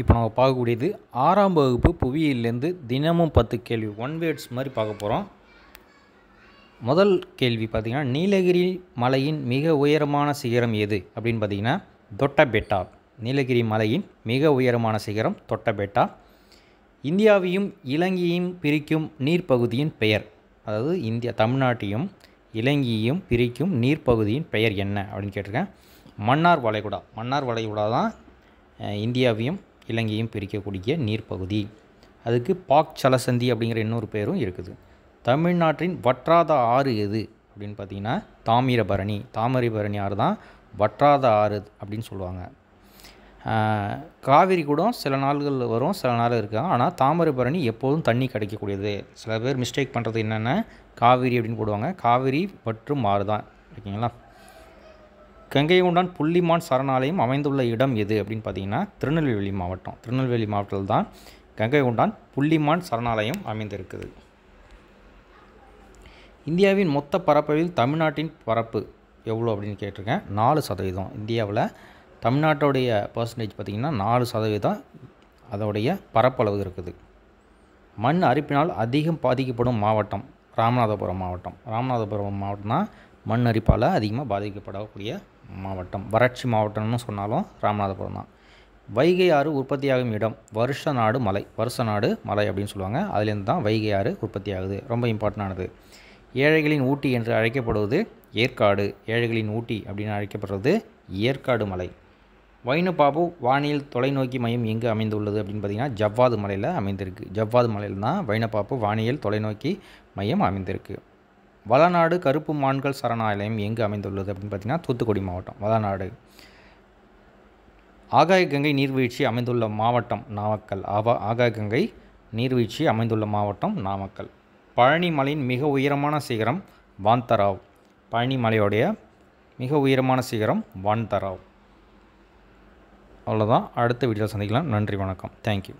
இப்போ நம்ம பார்க்கக்கூடியது ஆறாம் வகுப்பு புவியிலேருந்து தினமும் பத்து கேள்வி ஒன் வேர்ட்ஸ் மாதிரி பார்க்க போகிறோம் முதல் கேள்வி பார்த்திங்கன்னா நீலகிரி மலையின் மிக உயரமான சிகரம் எது அப்படின்னு பார்த்திங்கன்னா தொட்டபெட்டா நீலகிரி மலையின் மிக உயரமான சிகரம் தொட்டபெட்டா இந்தியாவையும் இலங்கையும் பிரிக்கும் நீர்ப்பகுதியின் பெயர் அதாவது இந்தியா தமிழ்நாட்டையும் இலங்கையும் பிரிக்கும் நீர்ப்பகுதியின் பெயர் என்ன அப்படின்னு கேட்டிருக்கேன் மன்னார் வளைகுடா மன்னார் வளைகுடா தான் இந்தியாவையும் இலங்கையும் பிரிக்கக்கூடிய நீர்ப்பகுதி அதுக்கு பாக் சலசந்தி அப்படிங்கிற இன்னொரு பேரும் இருக்குது தமிழ்நாட்டின் வற்றாத ஆறு எது அப்படின்னு பார்த்தீங்கன்னா தாமிரபரணி தாமிரபரணி ஆறு தான் வற்றாத ஆறு அப்படின்னு சொல்லுவாங்க காவிரி கூட சில நாள்கள் வரும் சில நாள் இருக்காங்க ஆனால் தாமிரபரணி எப்போதும் தண்ணி கிடைக்கக்கூடியது சில பேர் மிஸ்டேக் பண்ணுறது என்னென்ன காவிரி அப்படின்னு போடுவாங்க காவிரி மற்றும் ஆறு தான் ஓகேங்களா கொண்டான் புள்ளிமான் சரணாலயம் அமைந்துள்ள இடம் எது அப்படின்னு பார்த்தீங்கன்னா திருநெல்வேலி மாவட்டம் திருநெல்வேலி மாவட்டத்தில் தான் கொண்டான் புள்ளிமான் சரணாலயம் அமைந்திருக்குது இந்தியாவின் மொத்த பரப்பளவில் தமிழ்நாட்டின் பரப்பு எவ்வளோ அப்படின்னு கேட்டிருக்கேன் நாலு சதவீதம் இந்தியாவில் தமிழ்நாட்டோடைய பர்சன்டேஜ் பார்த்திங்கன்னா நாலு சதவீதம் அதோடைய பரப்பளவு இருக்குது மண் அரிப்பினால் அதிகம் பாதிக்கப்படும் மாவட்டம் ராமநாதபுரம் மாவட்டம் ராமநாதபுரம் மாவட்டம்னா மண் அரிப்பால் அதிகமாக பாதிக்கப்படக்கூடிய மாவட்டம் வறட்சி மாவட்டம்னு சொன்னாலும் ராமநாதபுரம் தான் வைகை ஆறு உற்பத்தியாகும் இடம் வருஷ நாடு மலை வருஷ நாடு மலை அப்படின்னு சொல்லுவாங்க அதுலேருந்து தான் வைகை ஆறு உற்பத்தி ஆகுது ரொம்ப இம்பார்ட்டண்டானது ஏழைகளின் ஊட்டி என்று அழைக்கப்படுவது ஏற்காடு ஏழைகளின் ஊட்டி அப்படின்னு அழைக்கப்படுறது ஏற்காடு மலை வைனு பாபு வானியல் தொலைநோக்கி மையம் எங்கு அமைந்துள்ளது அப்படின்னு பார்த்தீங்கன்னா ஜவ்வாது மலையில் அமைந்திருக்கு ஜவ்வாது மலையில் தான் வைனப்பாப்பு வானியல் தொலைநோக்கி மையம் அமைந்திருக்கு வளநாடு கருப்பு மான்கள் சரணாலயம் எங்கு அமைந்துள்ளது அப்படின்னு பார்த்தீங்கன்னா தூத்துக்குடி மாவட்டம் வளநாடு ஆகாய கங்கை நீர்வீழ்ச்சி அமைந்துள்ள மாவட்டம் நாமக்கல் ஆவா ஆகாய கங்கை நீர்வீழ்ச்சி அமைந்துள்ள மாவட்டம் நாமக்கல் பழனி மலையின் மிக உயரமான சிகரம் வான்தராவ் பழனி மிக உயரமான சிகரம் வான்தராவ் அவ்வளோதான் அடுத்த வீடியோவில் சந்திக்கலாம் நன்றி வணக்கம் தேங்க்யூ